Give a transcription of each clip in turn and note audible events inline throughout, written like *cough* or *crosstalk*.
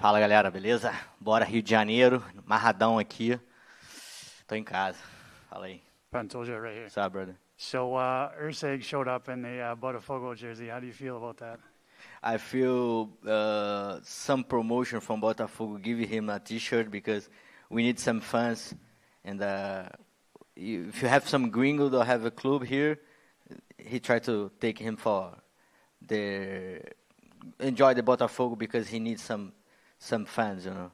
Fala galera, beleza? Bora Rio de Janeiro, marradão aqui. Tô em casa. Fala aí. Pantoja right here. What's up, brother? So uh, showed up in the uh, Botafogo jersey. How do you feel about that? I feel uh, some promotion from Botafogo give him a T-shirt because we need some fans. And uh, if you have some gringo that have a club here, he tried to take him for the enjoy the Botafogo because he needs some some fans, you know.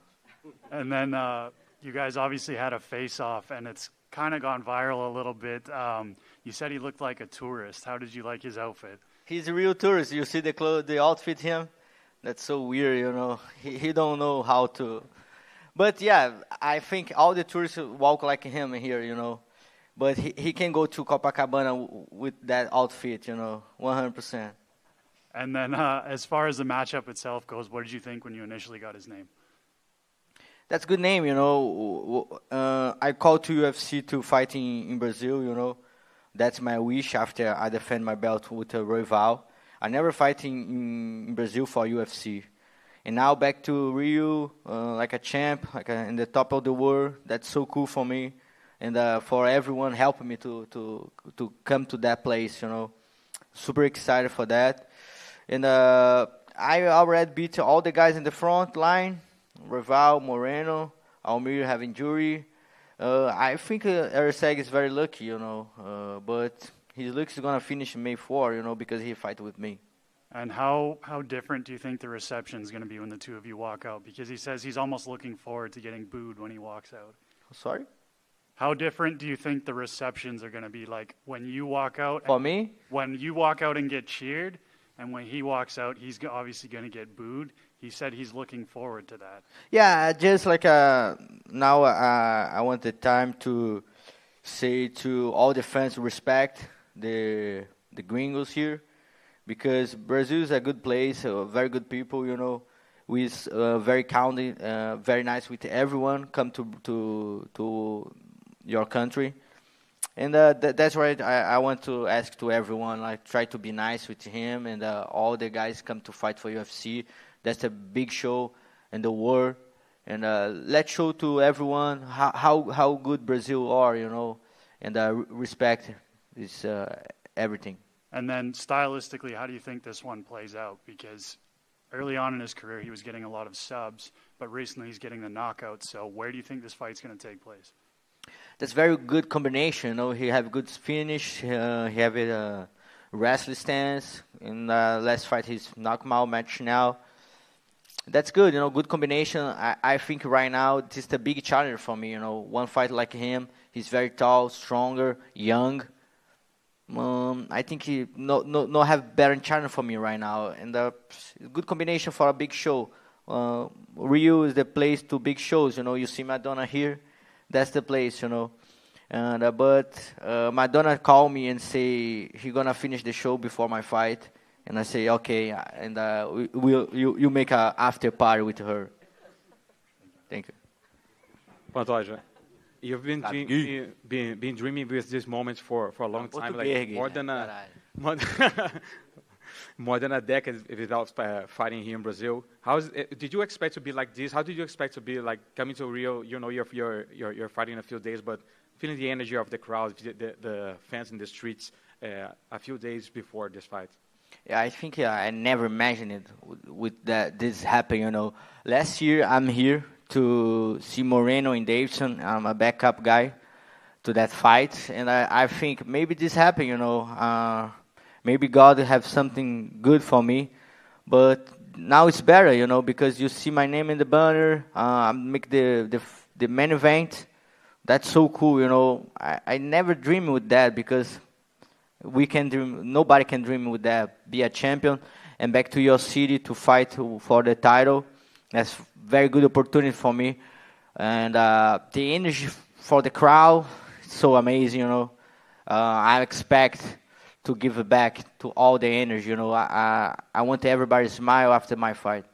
And then uh, you guys obviously had a face off, and it's kind of gone viral a little bit. Um, you said he looked like a tourist. How did you like his outfit? He's a real tourist. You see the clothes, the outfit him. That's so weird, you know. He, he don't know how to. But yeah, I think all the tourists walk like him here, you know. But he, he can go to Copacabana w- with that outfit, you know, 100%. And then, uh, as far as the matchup itself goes, what did you think when you initially got his name? That's a good name, you know. Uh, I called to UFC to fighting in Brazil, you know. That's my wish after I defend my belt with a uh, rival. I never fighting in Brazil for UFC. And now back to Rio, uh, like a champ, like a, in the top of the world. That's so cool for me, and uh, for everyone helping me to to to come to that place. You know, super excited for that. And uh, I already beat all the guys in the front line. Rival, Moreno, Almir have injury. Uh, I think uh, is very lucky, you know, uh, but he looks gonna finish May 4, you know, because he fight with me. And how how different do you think the reception is gonna be when the two of you walk out? Because he says he's almost looking forward to getting booed when he walks out. Sorry. How different do you think the receptions are gonna be like when you walk out? For me. When you walk out and get cheered and when he walks out, he's obviously going to get booed. He said he's looking forward to that. Yeah, just like uh, now, uh, I want the time to say to all the fans respect the the gringos here because Brazil is a good place, uh, very good people, you know. We uh, very kind, uh, very nice with everyone. Come to to to your country, and uh, th- that's why I, I, want to ask to everyone like try to be nice with him and uh, all the guys come to fight for UFC. That's a big show in the world, and uh, let's show to everyone how, how, how good Brazil are, you know, and uh, respect is uh, everything. And then stylistically, how do you think this one plays out? Because early on in his career, he was getting a lot of subs, but recently he's getting the knockout. So where do you think this fight's going to take place? that's very good combination. You know, he have good finish. Uh, he have a wrestling uh, stance. In the last fight, he's knockout out match now. That's good, you know, good combination. I, I think right now it is the big challenge for me, you know. One fight like him, he's very tall, stronger, young. Um, I think he no no no have better challenge for me right now, and good combination for a big show. Uh, Rio is the place to big shows. You know, you see Madonna here, that's the place, you know. And uh, but uh, Madonna called me and say he gonna finish the show before my fight, and I say okay, and uh, we, will you you make a after party with her. Thank you. Pantoja, you've been, dream, you, been been dreaming with this moment for, for a long time, like more than a more than, *laughs* more than a decade without uh, fighting here in Brazil. How is, uh, did you expect to be like this? How did you expect to be like coming to Rio? You know, you're, you're, you're, you're fighting in a few days, but feeling the energy of the crowd, the, the, the fans in the streets uh, a few days before this fight. Yeah, I think uh, I never imagined it with that this happened. You know, last year I'm here to see Moreno in Davidson. I'm a backup guy to that fight, and I, I think maybe this happened. You know uh, maybe God have something good for me, but now it's better, you know, because you see my name in the banner. Uh, I make the, the the main event. That's so cool, you know. I, I never dream with that because we can dream. Nobody can dream with that. Be a champion and back to your city to fight for the title. That's very good opportunity for me, and uh, the energy for the crowd so amazing, you know. Uh, I expect to give back to all the energy. You know, I, I, I want everybody to smile after my fight.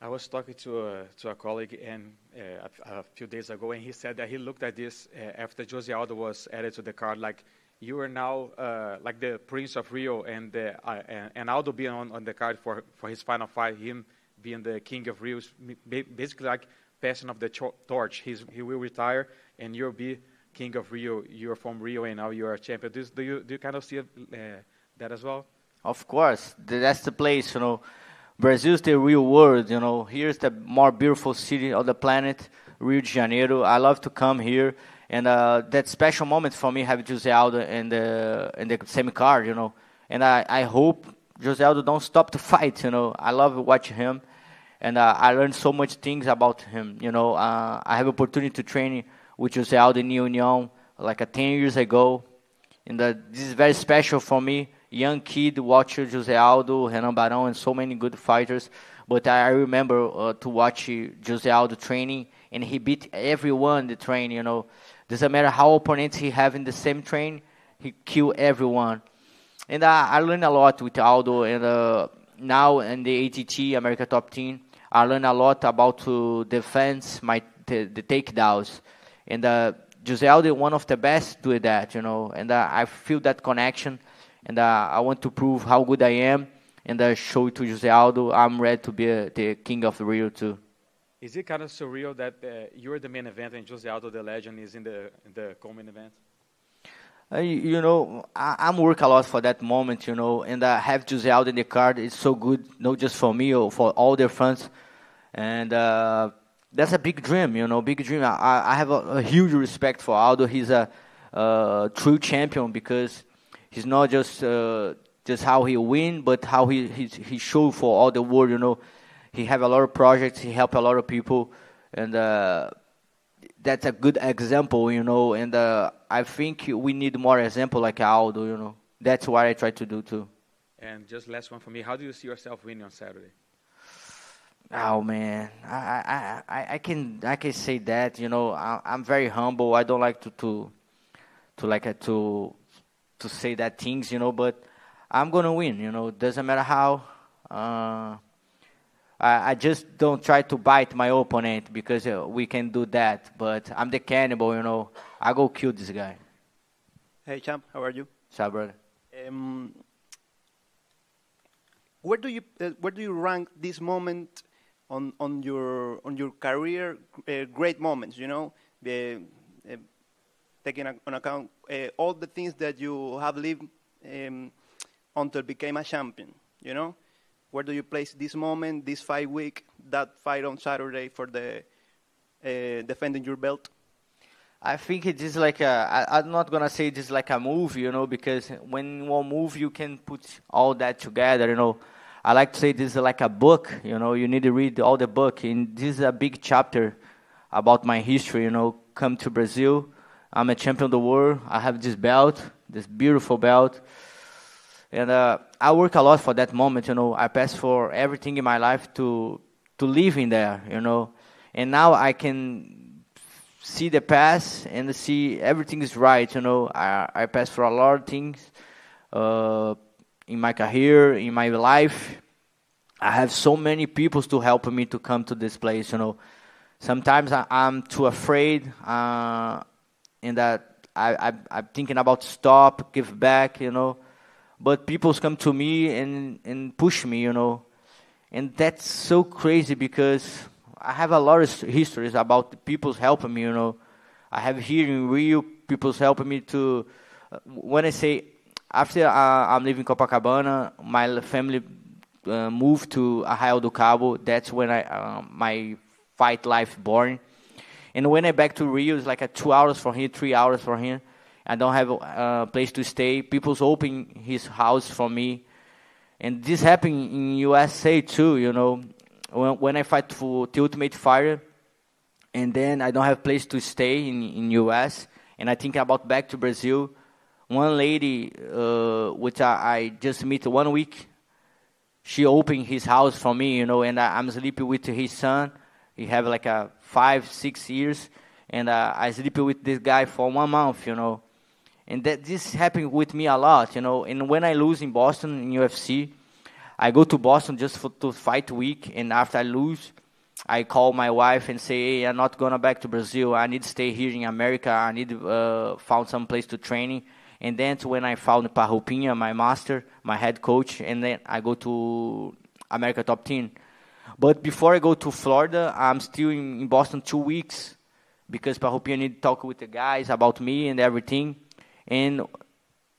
I was talking to a, to a colleague and uh, a, a, few days ago, and he said that he looked at this uh, after Jose Aldo was added to the card, like you are now uh, like the Prince of Rio, and uh, and, and, Aldo being on, on the card for for his final fight, him being the King of Rio, basically like passing of the torch. He's, he will retire, and you'll be king of Rio, you're from Rio and now you're a champion. Do, do you, do you kind of see uh, that as well? Of course, that's the place, you know. is the real world, you know. Here's the more beautiful city of the planet, Rio de Janeiro. I love to come here, and uh, that special moment for me having Jose Aldo in the in the semi car, you know. And I, I hope Jose Aldo don't stop to fight, you know. I love watching him, and uh, I learned so much things about him, you know. Uh, I have opportunity to train which was held in Union like uh, 10 years ago. And uh, this is very special for me. Young kid, watch Aldo, Renan Barão, and so many good fighters. But I remember uh, to watch Aldo training, and he beat everyone the train, you know. Doesn't matter how opponents he have in the same train, he kill everyone. And uh, I learned a lot with Aldo, and uh, now in the ATT, America Top Team, I learned a lot about to uh, defense, my the takedowns and uh, Giselle one of the best do that, you know. And uh, I feel that connection, and uh, I want to prove how good I am, and uh, show it to Giselle. I'm ready to be uh, the king of the Rio too. Is it kind of surreal that uh, you're the main event and Jose Aldo, the legend, is in the in the co-main event? Uh, you, you know, I, am work a lot for that moment, you know, and I uh, have Jose Aldo in the card. It's so good, not just for me or for all the fans, and that's a big dream, you know, big dream. I, I have a, a huge respect for Aldo. He's a, a true champion because he's not just uh, just how he win, but how he he, he show for all the world. You know, he have a lot of projects. He help a lot of people, and uh, that's a good example. You know, and uh, I think we need more example like Aldo. You know, that's what I try to do too. And just last one for me. How do you see yourself winning on Saturday? Oh man, I, I, I, can I can say that you know I, am very humble. I don't like to to to like uh, to to say that things you know, but I'm gonna win. You know, doesn't matter how. Uh, I, I just don't try to bite my opponent because uh, we can do that. But I'm the cannibal, you know. I go kill this guy. Hey champ, how are you? Ciao, brother. Um, where do you uh, where do you rank this moment on on your on your career uh, great moments. You know, uh, taking on account eh, all the things that you have lived um, until became a champion. You know, where do you place this moment, this fight week, that fight on Saturday for the defending your belt? I think it is like a. I, I'm not gonna say it is like a movie, you know, because when one move you can put all that together, you know. I like to say this is like a book. You know, you need to read all the book. And this is a big chapter about my history. You know, come to Brazil. I'm a champion of the world. I have this belt, this beautiful belt. And uh, I work a lot for that moment. You know, I pass for everything in my life to to live in there. You know, and now I can see the past and see everything is right. You know, I I pass for a lot of things. Uh, in my career, in my life. I have so many people to help me to come to this place. You know, sometimes I, am too afraid, uh, and that I, I am thinking about stop, give back. You know, but people come to me and and push me. You know, and that's so crazy because I have a lot of histories about the people's helping me. You know, I have here in Rio people's helping me to. Uh, when I say after uh, I'm leaving Copacabana, my family uh, moved to Arraial do Cabo. That's when I uh, my fight life born. And when I back to Rio, it's like a two hours from here, three hours from here. I don't have a uh, place to stay. People's open his house for me, and this happened in USA too. You know, when, when I fight for the Ultimate Fire, and then I don't have place to stay in in US, and I think about back to Brazil one lady, uh, which I, I, just met one week, she opened his house for me, you know, and I, am sleeping with his son. He have like a five, six years, and uh, I sleep with this guy for one month, you know. And that this happened with me a lot, you know. And when I lose in Boston in UFC, I go to Boston just for, to fight week, and after I lose, I call my wife and say, "Hey, I'm not going back to Brazil. I need to stay here in America. I need to uh, find some place to training." And then when I found Parrupinha, my master, my head coach, and then I go to America Top ten. But before I go to Florida, I'm still in, in Boston two weeks because Parrupinha need to talk with the guys about me and everything. And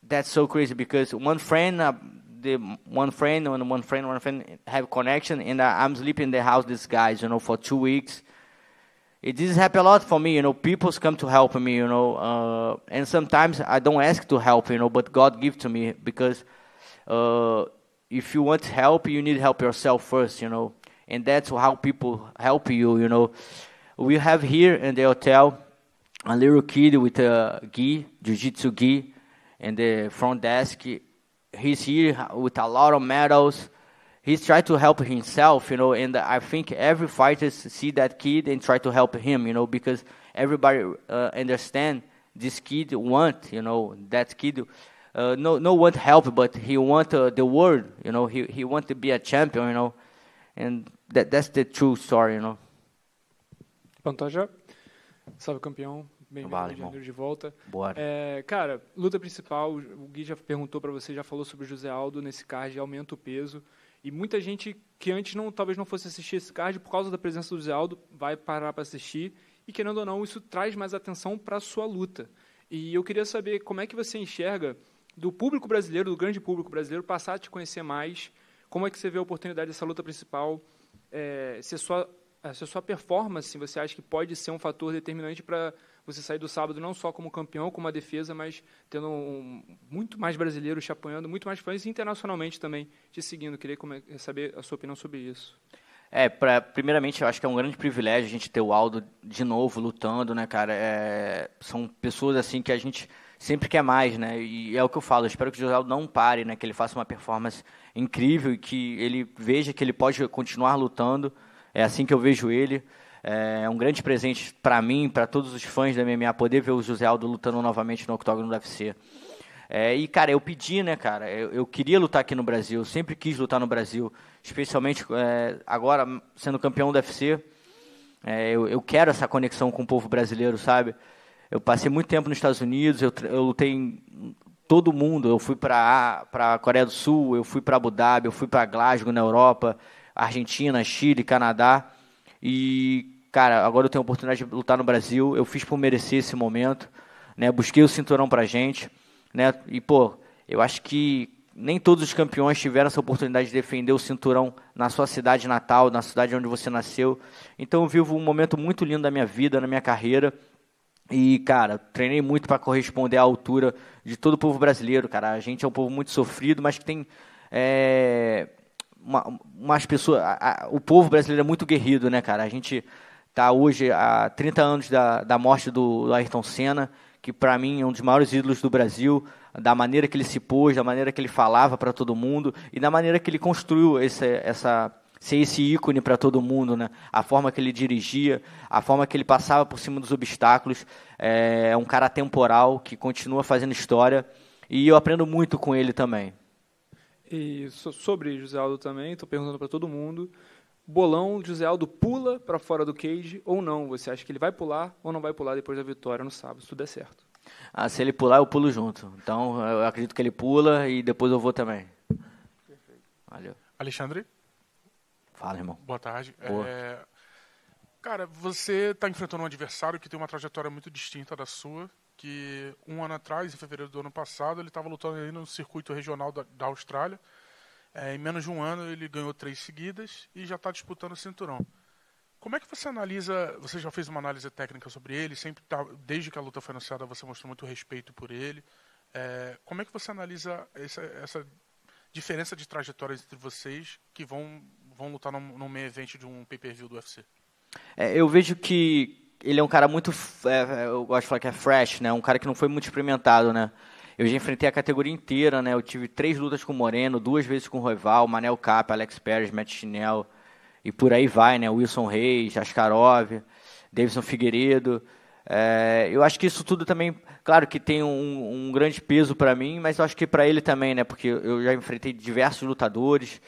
that's so crazy because one friend, uh, the one friend, one, one friend, one friend have connection, and I, I'm sleeping in the house these guys, you know, for two weeks it didn't happen a lot for me you know people's come to help me you know uh, and sometimes i don't ask to help you know but god give to me because uh, if you want help you need help yourself first you know and that's how people help you you know we have here in the hotel a little kid with a gi jiu-jitsu gi and the front desk he's here with a lot of medals he's tried to help himself, you know, and I think every fighter see that kid and try to help him, you know, because everybody uh, understand this kid want, you know, that kid, uh, no, no want help, but he want uh, the world, you know, he, he want to be a champion, you know, and that, that's the true story, you know. Pantoja, salve campeão, bem-vindo de volta. Bora. É, cara, luta principal, o Gui já perguntou para você, já falou sobre o José Aldo nesse card, aumenta o peso. E muita gente que antes não, talvez não fosse assistir esse card, por causa da presença do Zé Aldo, vai parar para assistir. E, querendo ou não, isso traz mais atenção para a sua luta. E eu queria saber como é que você enxerga do público brasileiro, do grande público brasileiro, passar a te conhecer mais. Como é que você vê a oportunidade dessa luta principal é, ser sua a sua performance você acha que pode ser um fator determinante para você sair do sábado não só como campeão, como uma defesa, mas tendo um, muito mais brasileiros te apoiando, muito mais fãs internacionalmente também te seguindo. Queria saber a sua opinião sobre isso. É, pra, primeiramente, eu acho que é um grande privilégio a gente ter o Aldo de novo lutando, né, cara? É, são pessoas assim que a gente sempre quer mais, né? E é o que eu falo. Eu espero que o José Aldo não pare, né? Que ele faça uma performance incrível e que ele veja que ele pode continuar lutando. É assim que eu vejo ele. É, é um grande presente para mim, para todos os fãs da MMA, poder ver o José Aldo lutando novamente no octógono do UFC. É, e, cara, eu pedi, né, cara? Eu, eu, queria lutar aqui no Brasil, sempre quis lutar no Brasil, especialmente é, agora sendo campeão do UFC. É, eu, eu, quero essa conexão com o povo brasileiro, sabe? Eu passei muito tempo nos Estados Unidos, eu, eu lutei em todo mundo. Eu fui para a Coreia do Sul, eu fui para Abu Dhabi, eu fui para Glasgow, na Europa, Argentina, Chile, Canadá. E, cara, agora eu tenho a oportunidade de lutar no Brasil. Eu fiz por merecer esse momento, né? Busquei o cinturão pra gente, né? E, pô, eu acho que nem todos os campeões tiveram essa oportunidade de defender o cinturão na sua cidade natal, na cidade onde você nasceu. Então eu vivo um momento muito lindo da minha vida, na minha carreira. E, cara, treinei muito para corresponder à altura de todo o povo brasileiro, cara. A gente é um povo muito sofrido, mas que tem é, uma, umas pessoas. A, a, o povo brasileiro é muito guerrido, né, cara? A gente está hoje há 30 anos da, da morte do, do Ayrton Senna, que para mim é um dos maiores ídolos do Brasil, da maneira que ele se pôs, da maneira que ele falava para todo mundo e da maneira que ele construiu esse, essa ser esse ícone para todo mundo, né? A forma que ele dirigia, a forma que ele passava por cima dos obstáculos, é, é um cara temporal que continua fazendo história e eu aprendo muito com ele também. E so, sobre José Aldo também, estou perguntando para todo mundo. Bolão, José Aldo pula para fora do cage ou não? Você acha que ele vai pular ou não vai pular depois da vitória no sábado, se tudo der certo? Ah, se ele pular, eu pulo junto. Então, eu acredito que ele pula e depois eu vou também. Perfeito. Valeu. Alexandre? Fala, irmão. Boa tarde. Boa. É... Cara, você está enfrentando um adversário que tem uma trajetória muito distinta da sua que um ano atrás, em fevereiro do ano passado, ele estava lutando ali no circuito regional da, da Austrália. É, em menos de um ano ele ganhou três seguidas e já está disputando o cinturão. Como é que você analisa? Você já fez uma análise técnica sobre ele? Sempre tá, desde que a luta foi anunciada você mostrou muito respeito por ele. É, como é que você analisa essa, essa, diferença de trajetórias entre vocês que vão vão lutar no, no meio evento de um pay-per-view do UFC? É, eu vejo que ele é um cara muito. É, é, eu gosto de falar que é fresh, né? Um cara que não foi muito experimentado, né? Eu já enfrentei a categoria inteira, né? Eu tive três lutas com o Moreno, duas vezes com o Roival, Manel Cap, Alex Pérez, Matt Chinel, e por aí vai, né? Wilson Reis, Askarov, Davidson Figueiredo. É, eu acho que isso tudo também, claro que tem um, um grande peso para mim, mas eu acho que para ele também, né? Porque eu já enfrentei diversos lutadores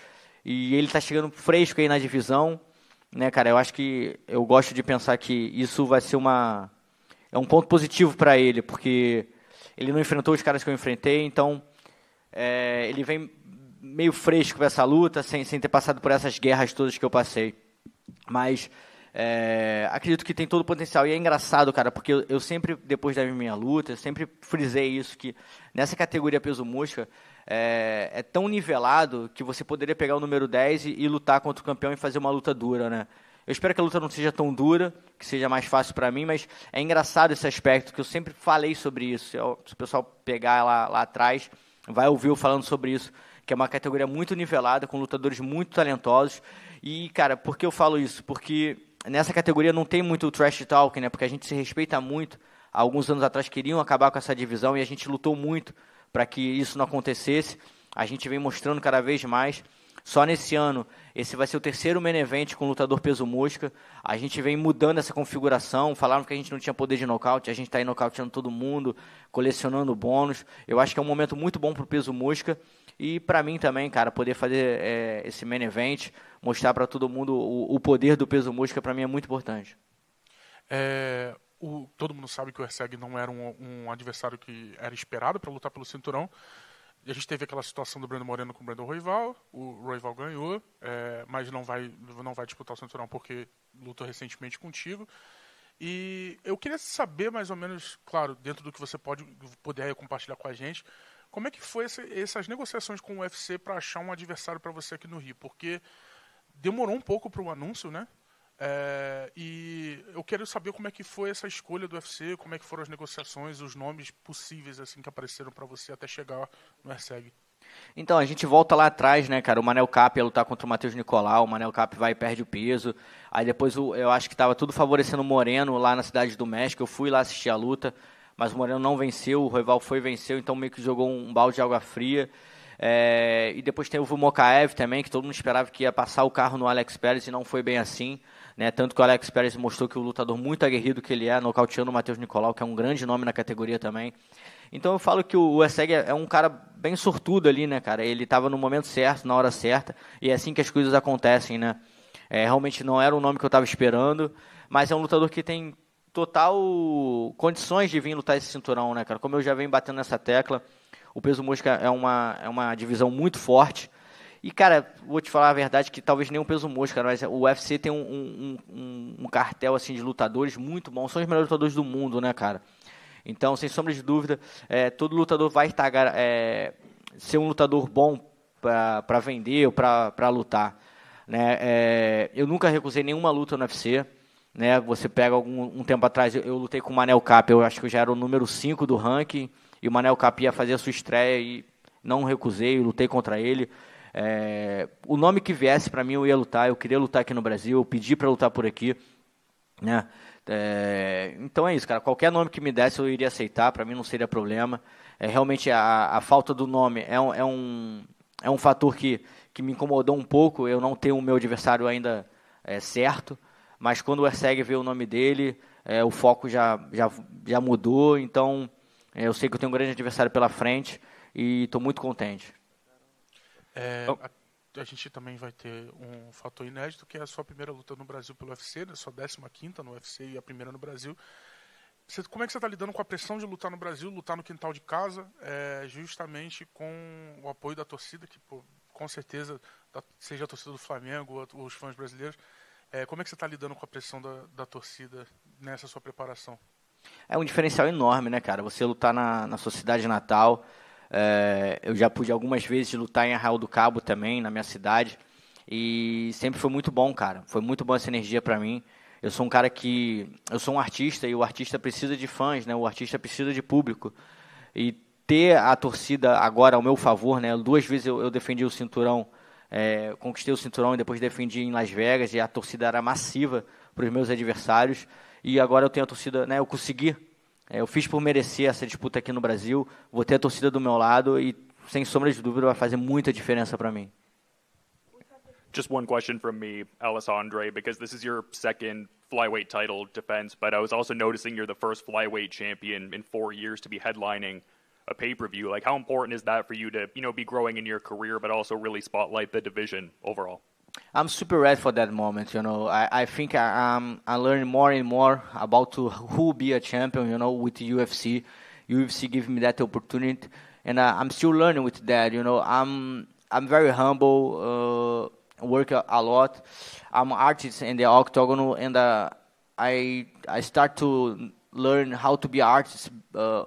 e ele está chegando fresco aí na divisão né, cara? Eu acho que eu gosto de pensar que isso vai ser uma é um ponto positivo para ele, porque ele não enfrentou os caras que eu enfrentei, então é, ele vem meio fresco para essa luta, sem, sem ter passado por essas guerras todas que eu passei. Mas é, acredito que tem todo o potencial. E é engraçado, cara, porque eu, eu sempre, depois da minha luta, eu sempre frisei isso, que nessa categoria peso mosca, é, é, tão nivelado que você poderia pegar o número 10 e, e, lutar contra o campeão e fazer uma luta dura, né? Eu espero que a luta não seja tão dura, que seja mais fácil para mim, mas é engraçado esse aspecto, que eu sempre falei sobre isso. Se o pessoal pegar lá, lá atrás, vai ouvir eu falando sobre isso, que é uma categoria muito nivelada, com lutadores muito talentosos. E, cara, por que eu falo isso? Porque nessa categoria não tem muito trash talk, né? Porque a gente se respeita muito. alguns anos atrás queriam acabar com essa divisão e a gente lutou muito para que isso não acontecesse. A gente vem mostrando cada vez mais. Só nesse ano, esse vai ser o terceiro main event com lutador peso mosca. A gente vem mudando essa configuração. Falaram que a gente não tinha poder de nocaute, a gente está aí nocauteando todo mundo, colecionando bônus. Eu acho que é um momento muito bom para o peso mosca. E para mim também, cara, poder fazer é, esse main event, mostrar para todo mundo o, o, poder do peso mosca, para mim é muito importante. É, todo mundo sabe que o Erceg não era um, um adversário que era esperado para lutar pelo cinturão. E a gente teve aquela situação do Brandon Moreno com o Brandon Royval. o Royval ganhou, é, mas não vai, não vai disputar o cinturão porque lutou recentemente contigo. E eu queria saber mais ou menos, claro, dentro do que você pode puder compartilhar com a gente, como é que foi essa, essas negociações com o UFC para achar um adversário para você aqui no Rio? Porque demorou um pouco para o anúncio, né? É, e eu quero saber como é que foi essa escolha do UFC, como é que foram as negociações, os nomes possíveis assim que apareceram para você até chegar no Herseg. Então, a gente volta lá atrás, né, cara? O Manel Cap ia lutar contra o Matheus Nicolau, o Manel Cap vai e perde o peso. Aí depois eu acho que estava tudo favorecendo o Moreno lá na Cidade do México. Eu fui lá assistir a luta, mas o Moreno não venceu, o rival foi e venceu, então meio que jogou um balde de água fria. É, e depois tem o Vumokaev também, que todo mundo esperava que ia passar o carro no Alex Pérez e não foi bem assim. Né? Tanto que o Alex Pérez mostrou que o lutador muito aguerrido que ele é, nocauteando o Matheus Nicolau, que é um grande nome na categoria também. Então eu falo que o Eseg é um cara bem sortudo ali, né, cara? Ele estava no momento certo, na hora certa, e é assim que as coisas acontecem, né? É, realmente não era o nome que eu estava esperando, mas é um lutador que tem total condições de vir lutar esse cinturão, né, cara? Como eu já venho batendo nessa tecla, o peso mosca é uma, é uma divisão muito forte, e, cara, vou te falar a verdade que talvez nem um peso mosca, mas o UFC tem um, um, um, um cartel assim de lutadores muito bom. São os melhores lutadores do mundo, né, cara? Então, sem sombra de dúvida, é, todo lutador vai estar, é, ser um lutador bom para vender ou para lutar. Né? É, eu nunca recusei nenhuma luta no UFC. Né? Você pega algum um tempo atrás, eu, eu lutei com o Manel Cap, eu acho que eu já era o número 5 do ranking, e o Manel Cap ia fazer a sua estreia e não recusei, lutei contra ele. É, o nome que viesse para mim eu ia lutar, eu queria lutar aqui no Brasil, eu pedi para lutar por aqui, né? É, então é isso, cara. Qualquer nome que me desse eu iria aceitar, para mim não seria problema. É, realmente a, a falta do nome é um, é um, é um fator que, que me incomodou um pouco. Eu não tenho o meu adversário ainda é, certo, mas quando o Erceg vê o nome dele, é, o foco já, já, já mudou. Então é, eu sei que eu tenho um grande adversário pela frente e estou muito contente. É, então- a, a, gente também vai ter um fator inédito, que é a sua primeira luta no Brasil pelo UFC, né, sua 15 no UFC e a primeira no Brasil. como é que você está lidando com a pressão de lutar no Brasil, lutar no quintal de casa, é, justamente com o apoio da torcida, que pô, com certeza, da, seja a torcida do Flamengo ou, ou os fãs brasileiros, é, como é que você está lidando com a pressão da, da torcida nessa sua preparação? É um diferencial enorme, né, cara? Você lutar na, na sua cidade natal, é, eu já pude algumas vezes lutar em Arraial do Cabo também, na minha cidade. E sempre foi muito bom, cara. Foi muito boa essa energia para mim. Eu sou um cara que. Eu sou um artista e o artista precisa de fãs, né? O artista precisa de público. E ter a torcida agora ao meu favor, né? Duas vezes eu, eu defendi o cinturão, é, conquistei o cinturão e depois defendi em Las Vegas e a torcida era massiva para os meus adversários. E agora eu tenho a torcida, né? Eu consegui é, eu fiz por merecer essa disputa aqui no Brasil, vou ter a torcida do meu lado e, sem sombra de dúvida, vai fazer muita diferença para mim. Just one question from me, Alessandre, because this is your second flyweight title defense, but I was also noticing you're the first flyweight champion in four years to be headlining a pay-per-view. Like, how important is that for you to, you know, be growing in your career, but also really spotlight the division overall? I'm super ready for that moment. You know, I, I think I, am I learn more and more about to who be a champion. You know, with UFC, UFC give me that opportunity, and I, am still learning with that. You know, I'm I'm very humble, uh, work a, a, lot. I'm an artist in the octagon, and uh, I I start to learn how to be an artist uh,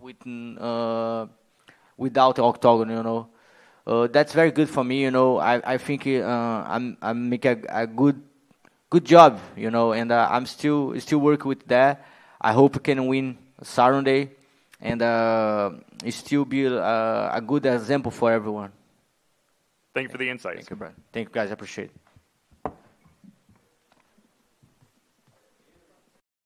with uh, without octagon. You know uh, that's very good for me, you know. I, I think uh, I'm I'm make a, a good good job, you know, and uh, I'm still still working with that. I hope I can win Saturday, and uh, still be uh, a good example for everyone. Thank you for the insights. Thank you, Brian. Thank you, guys. I appreciate it.